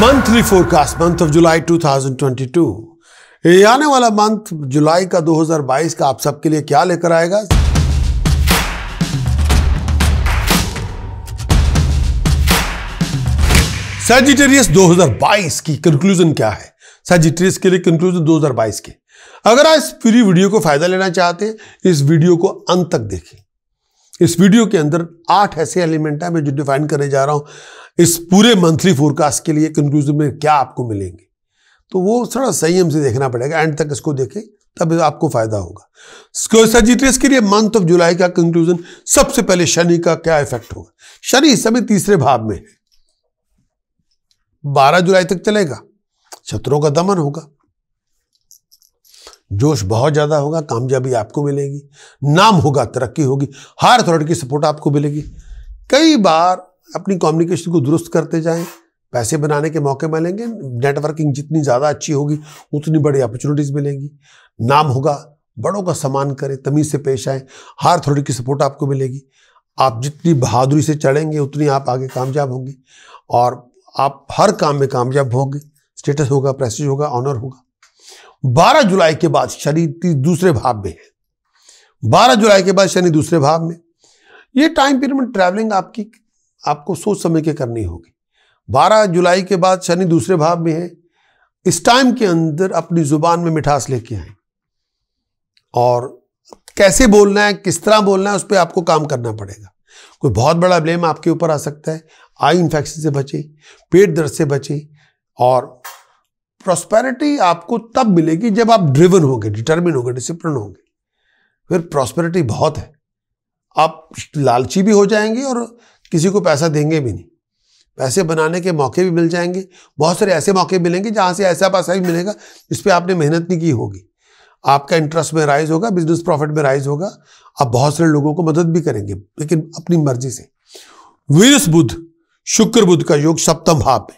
monthly forecast month of July 2022 ये आने वाला मंथ जुलाई का 2022 का आप सबके लिए क्या लेकर आएगा सेजिटेरियस 2022 की कंक्लूजन क्या है सेजिटेरियस के लिए कंक्लूजन 2022 के अगर आप इस पूरी वीडियो को फायदा लेना चाहते हैं इस वीडियो को अंत तक देखें इस वीडियो के अंदर आठ ऐसे एलिमेंट हैं मैं जो डिफाइन करने जा रहा हूं इस पूरे मंथली फोरकास्ट के लिए कंक्लूजन में क्या आपको मिलेंगे तो वो थोड़ा संयम से देखना पड़ेगा एंड तक इसको देखें तब आपको फायदा होगा सजिट्रियस के लिए मंथ ऑफ जुलाई का कंक्लूजन सबसे पहले शनि का क्या इफेक्ट होगा शनि इस समय तीसरे भाव में है बारह जुलाई तक चलेगा शत्रुओं का दमन होगा जोश बहुत ज़्यादा होगा कामयाबी आपको मिलेगी नाम होगा तरक्की होगी हर अथॉरिटी की सपोर्ट आपको मिलेगी कई बार अपनी कम्युनिकेशन को दुरुस्त करते जाएं पैसे बनाने के मौके मिलेंगे नेटवर्किंग जितनी ज़्यादा अच्छी होगी उतनी बड़ी अपॉर्चुनिटीज़ मिलेंगी नाम होगा बड़ों का सम्मान करें तमीज़ से पेश आए हर अथॉरिटी की सपोर्ट आपको मिलेगी आप जितनी बहादुरी से चढ़ेंगे उतनी आप आगे कामयाब होंगे और आप हर काम में कामयाब होंगे स्टेटस होगा प्रेस्टीज होगा ऑनर होगा बारह जुलाई के बाद शनि दूसरे भाव में है बारह जुलाई के बाद शनि दूसरे भाव में ये टाइम पीरियड में ट्रैवलिंग आपकी आपको सोच समझ के करनी होगी बारह जुलाई के बाद शनि दूसरे भाव में है इस टाइम के अंदर अपनी जुबान में मिठास लेके आए और कैसे बोलना है किस तरह बोलना है उस पर आपको काम करना पड़ेगा कोई बहुत बड़ा ब्लेम आपके ऊपर आ सकता है आई इन्फेक्शन से बचे पेट दर्द से बचे और प्रॉस्पेरिटी आपको तब मिलेगी जब आप ड्रिवन होंगे डिटर्मिन होंगे डिसिप्लिन होंगे फिर प्रॉस्पेरिटी बहुत है आप लालची भी हो जाएंगे और किसी को पैसा देंगे भी नहीं पैसे बनाने के मौके भी मिल जाएंगे बहुत सारे ऐसे मौके मिलेंगे जहाँ से ऐसा पैसा भी मिलेगा जिस पर आपने मेहनत नहीं की होगी आपका इंटरेस्ट में राइज होगा बिजनेस प्रॉफिट में राइज होगा आप बहुत सारे लोगों को मदद भी करेंगे लेकिन अपनी मर्जी से वीरस बुद्ध शुक्र बुद्ध का योग सप्तम भाव में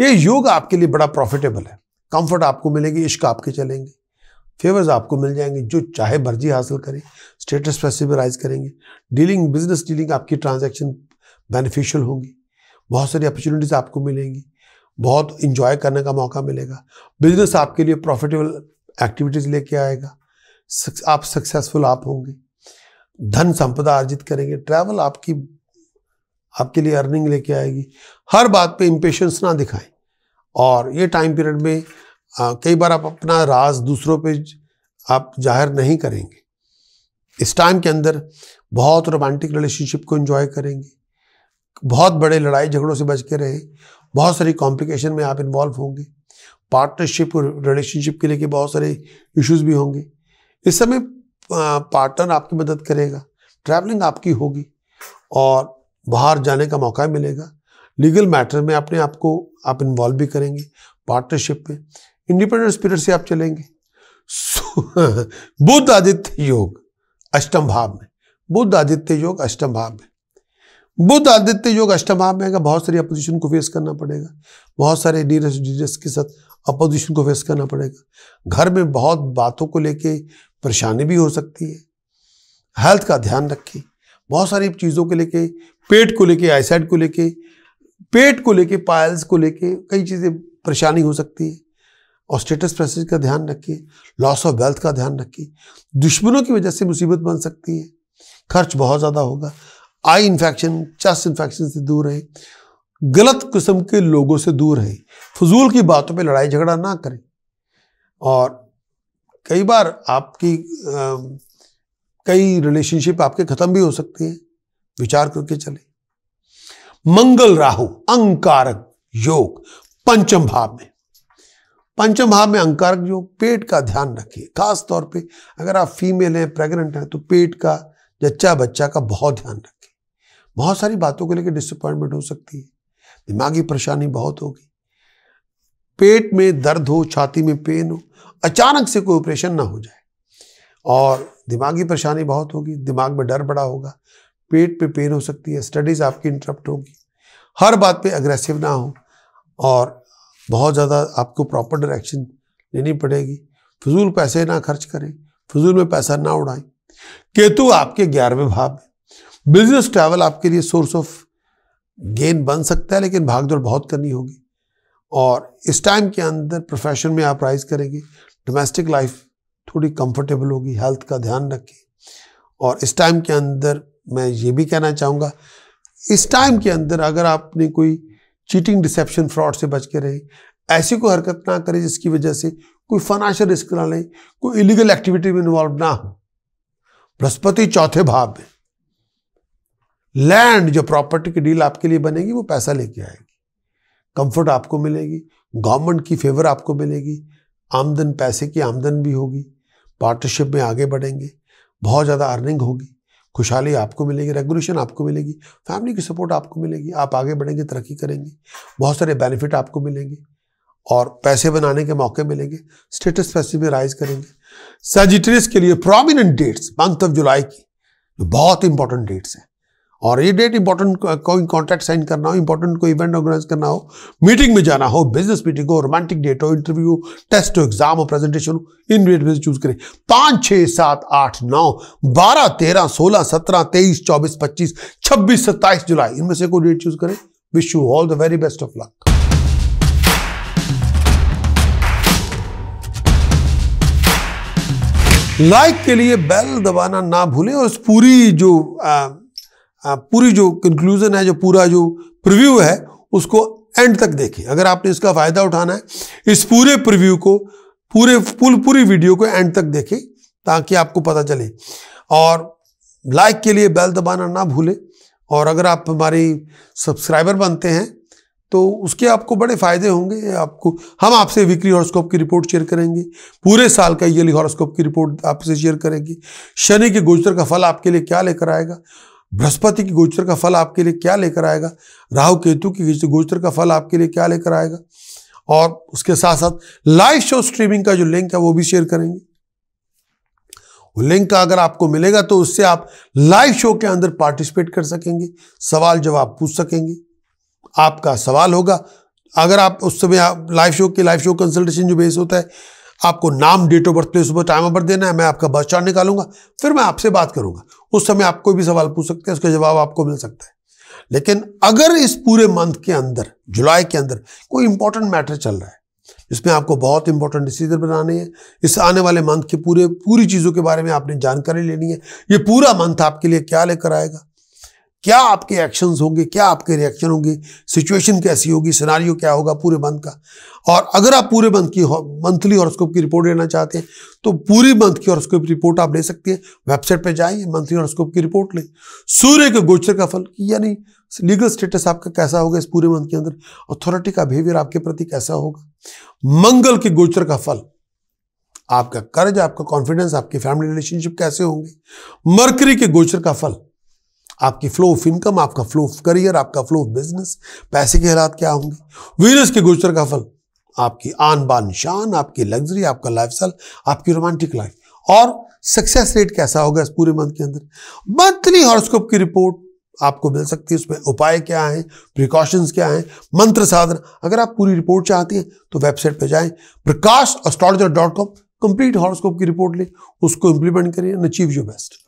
ये योग आपके लिए बड़ा प्रॉफिटेबल है कंफर्ट आपको मिलेगी इश्क आपके चलेंगे फेवर्स आपको मिल जाएंगे जो चाहे मर्जी हासिल करें स्टेटस फेसिबराइज करेंगे डीलिंग बिजनेस डीलिंग आपकी ट्रांजेक्शन बेनिफिशियल होंगी बहुत सारी अपॉर्चुनिटीज़ आपको मिलेंगी बहुत इंजॉय करने का मौका मिलेगा बिजनेस आपके लिए प्रॉफिटेबल एक्टिविटीज़ लेके आएगा आप सक्सेसफुल आप होंगे धन संपदा अर्जित करेंगे ट्रैवल आपकी आपके लिए अर्निंग लेके आएगी हर बात पे इम्पेशंस ना दिखाएं और ये टाइम पीरियड में आ, कई बार आप अपना राज दूसरों पे आप जाहिर नहीं करेंगे इस टाइम के अंदर बहुत रोमांटिक रिलेशनशिप को इन्जॉय करेंगे बहुत बड़े लड़ाई झगड़ों से बच के रहे बहुत सारी कॉम्प्लिकेशन में आप इन्वॉल्व होंगे पार्टनरशिप रिलेशनशिप के लेके बहुत सारे इश्यूज भी होंगे इस समय पार्टनर आपकी मदद करेगा ट्रैवलिंग आपकी होगी और बाहर जाने का मौका मिलेगा लीगल मैटर में अपने आप को आप इन्वॉल्व भी करेंगे पार्टनरशिप में इंडिपेंडेंट स्पिरिट से आप चलेंगे बुद्ध आदित्य योग अष्टम भाव में बुद्ध आदित्य योग अष्टम भाव में बुद्ध आदित्य योग अष्टम भाव में आएगा बहुत सारी अपोजिशन को फेस करना पड़ेगा बहुत सारे डीरस डीरस के साथ अपोजिशन को फेस करना पड़ेगा घर में बहुत बातों को लेके परेशानी भी हो सकती है हेल्थ का ध्यान रखें बहुत सारी चीज़ों के लेके पेट को लेके आईसाइड को लेके पेट को लेके पायल्स को लेके कई चीज़ें परेशानी हो सकती है और स्टेटस प्रेसिस का ध्यान रखिए लॉस ऑफ वेल्थ का ध्यान रखिए दुश्मनों की वजह से मुसीबत बन सकती है खर्च बहुत ज़्यादा होगा आई इन्फेक्शन चेस्ट इन्फेक्शन से दूर रहें गलत किस्म के लोगों से दूर रहें फजूल की बातों पे लड़ाई झगड़ा ना करें और कई बार आपकी आ, कई रिलेशनशिप आपके ख़त्म भी हो सकती हैं विचार करके चले मंगल राहु अंकारक योग पंचम भाव में पंचम भाव में अंकारक योग पेट का ध्यान रखिए खास तौर पे अगर आप फीमेल हैं प्रेग्नेंट हैं तो पेट का जच्चा बच्चा का बहुत ध्यान रखें बहुत सारी बातों को लेकर डिसअपॉइंटमेंट हो सकती है दिमागी परेशानी बहुत होगी पेट में दर्द हो छाती में पेन हो अचानक से कोई ऑपरेशन ना हो जाए और दिमागी परेशानी बहुत होगी दिमाग में डर बड़ा होगा पेट पे पेन हो सकती है स्टडीज़ आपकी इंटरप्ट होगी हर बात पे अग्रेसिव ना हो और बहुत ज़्यादा आपको प्रॉपर डायरेक्शन लेनी पड़ेगी फजूल पैसे ना खर्च करें फजूल में पैसा ना उड़ाएं केतु आपके ग्यारहवें भाव में बिजनेस ट्रैवल आपके लिए सोर्स ऑफ गेन बन सकता है लेकिन भागदौड़ बहुत करनी होगी और इस टाइम के अंदर प्रोफेशन में आप राइज करेंगे डोमेस्टिक लाइफ थोड़ी कंफर्टेबल होगी हेल्थ का ध्यान रखें और इस टाइम के अंदर मैं ये भी कहना चाहूँगा इस टाइम के अंदर अगर आपने कोई चीटिंग डिसेप्शन फ्रॉड से बच के रहे ऐसी कोई हरकत ना करे जिसकी वजह से कोई फाइनेंशियल रिस्क ना लें कोई इलीगल एक्टिविटी में इन्वॉल्व ना हो बृहस्पति चौथे भाव में लैंड जो प्रॉपर्टी की डील आपके लिए बनेगी वो पैसा लेके आएगी कंफर्ट आपको मिलेगी गवर्नमेंट की फेवर आपको मिलेगी आमदन पैसे की आमदन भी होगी पार्टनरशिप में आगे बढ़ेंगे बहुत ज़्यादा अर्निंग होगी खुशहाली आपको मिलेगी रेगुलेशन आपको मिलेगी फैमिली की सपोर्ट आपको मिलेगी आप आगे बढ़ेंगे तरक्की करेंगे बहुत सारे बेनिफिट आपको मिलेंगे और पैसे बनाने के मौके मिलेंगे स्टेटस पैसे भी राइज करेंगे सेजिटरियस के लिए prominent dates month of July की बहुत इंपॉर्टेंट डेट्स हैं और ये डेट इंपॉर्टेंट कोई कॉन्ट्रैक्ट साइन करना हो इंपॉर्टेंट कोई इवेंट ऑर्गेनाइज करना हो मीटिंग में जाना हो बिजनेस मीटिंग हो रोमांटिक डेट हो इंटरव्यू टेस्ट हो एग्जाम हो प्रेजेंटेशन हो इन डेट में चूज करें पाँच छः सात आठ नौ बारह तेरह सोलह सत्रह तेईस चौबीस पच्चीस छब्बीस सत्ताईस जुलाई इनमें से कोई डेट चूज करें wish you all the very best of luck like के लिए बेल दबाना ना भूलें और इस पूरी जो आ, पूरी जो कंक्लूज़न है जो पूरा जो प्रिव्यू है उसको एंड तक देखें अगर आपने इसका फ़ायदा उठाना है इस पूरे प्रिव्यू को पूरे फुल पूरी वीडियो को एंड तक देखें ताकि आपको पता चले और लाइक के लिए बेल दबाना ना भूलें और अगर आप हमारी सब्सक्राइबर बनते हैं तो उसके आपको बड़े फ़ायदे होंगे आपको हम आपसे वीकली हॉरोस्कोप की रिपोर्ट शेयर करेंगे पूरे साल का ईयरली हॉरोस्कोप की रिपोर्ट आपसे शेयर करेंगे शनि के गोचर का फल आपके लिए क्या लेकर आएगा बृहस्पति की गोचर का फल आपके लिए क्या लेकर आएगा राहु केतु की गोचर का फल आपके लिए क्या लेकर आएगा और उसके साथ साथ लाइव शो स्ट्रीमिंग का जो लिंक है वो भी शेयर करेंगे वो लिंक का अगर आपको मिलेगा तो उससे आप लाइव शो के अंदर पार्टिसिपेट कर सकेंगे सवाल जवाब पूछ सकेंगे आपका सवाल होगा अगर आप उस समय लाइव शो के लाइव शो कंसल्टेशन जो बेस होता है आपको नाम date of birth place of time of birth देना है मैं आपका बर्थ चार्ट निकालूंगा फिर मैं आपसे बात करूंगा उस समय आप कोई भी सवाल पूछ सकते हैं उसका जवाब आपको मिल सकता है लेकिन अगर इस पूरे मंथ के अंदर जुलाई के अंदर कोई इंपॉर्टेंट मैटर चल रहा है इसमें आपको बहुत इंपॉर्टेंट डिसीजन बनाने हैं इस आने वाले मंथ के पूरे पूरी चीज़ों के बारे में आपने जानकारी लेनी है ये पूरा मंथ आपके लिए क्या लेकर आएगा क्या आपके एक्शंस होंगे क्या आपके रिएक्शन होंगे सिचुएशन कैसी होगी सिनारियो क्या होगा पूरे मंथ का और अगर आप पूरे मंथ की मंथली हॉरोस्कोप की रिपोर्ट लेना चाहते हैं तो पूरी मंथ की हॉरोस्कोप रिपोर्ट आप ले सकते हैं वेबसाइट पर जाएं मंथली हॉरोस्कोप की रिपोर्ट लें सूर्य के गोचर का फल यानी लीगल स्टेटस आपका कैसा होगा इस पूरे मंथ के अंदर अथॉरिटी का बिहेवियर आपके प्रति कैसा होगा मंगल के गोचर का फल आपका कर्ज आपका कॉन्फिडेंस आपकी फैमिली रिलेशनशिप कैसे होंगे मरकरी के गोचर का फल आपकी फ्लो ऑफ इनकम आपका फ्लो ऑफ करियर आपका फ्लो ऑफ बिजनेस पैसे के हालात क्या होंगे वीरस के गोचर का फल आपकी आन बान शान आपकी लग्जरी आपका लाइफ स्टाइल आपकी रोमांटिक लाइफ और सक्सेस रेट कैसा होगा इस पूरे मंथ के अंदर मंथली हॉरोस्कोप की रिपोर्ट आपको मिल सकती है उसमें उपाय क्या हैं प्रिकॉशंस क्या हैं मंत्र साधन अगर आप पूरी रिपोर्ट चाहती हैं तो वेबसाइट पर जाएं Prakash astrologer dot com complete horoscope की रिपोर्ट लें उसको इंप्लीमेंट करें अचीव योर बेस्ट